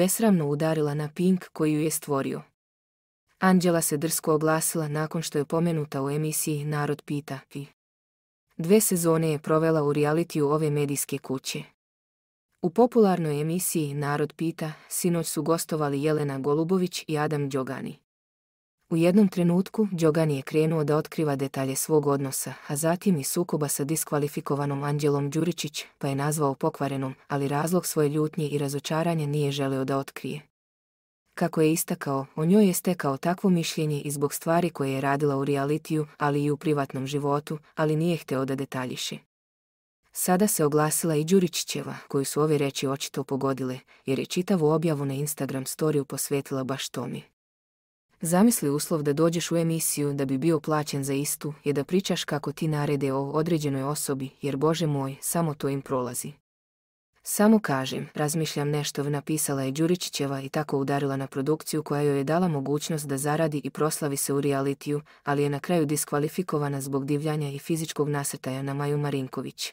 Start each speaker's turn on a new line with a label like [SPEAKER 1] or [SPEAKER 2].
[SPEAKER 1] besramno udarila na Pink koji ju je stvorio. Anđela se drsko oglasila nakon što je pomenuta u emisiji Narod pita i. Dve sezone je provela u realitiju ove medijske kuće. U popularnoj emisiji Narod pita sinoć su gostovali Jelena Golubović i Adam Đogani. U jednom trenutku Đogani je krenuo da otkriva detalje svog odnosa, a zatim i sukoba sa diskvalifikovanom Anđelom Đuričić, pa je nazvao pokvarenom, ali razlog svoje ljutnje i razočaranje nije želeo da otkrije. Kako je istakao, o njoj je stekao takvo mišljenje i zbog stvari koje je radila u realitiju, ali i u privatnom životu, ali nije hteo da detaljiše. Sada se oglasila i Đuričićeva, koju su ove reči očito pogodile, jer je čitavu objavu na Instagram storiju posvetila baš Tomi. Zamisli uslov da dođeš u emisiju da bi bio plaćen za istu je da pričaš kako ti narede o određenoj osobi, jer Bože moj, samo to im prolazi. Samo kažem, razmišljam nešto napisala je Đuričićeva i tako udarila na produkciju koja joj je dala mogućnost da zaradi i proslavi se u realitiju, ali je na kraju diskvalifikovana zbog divljanja i fizičkog nasrtaja na Maju Marinković,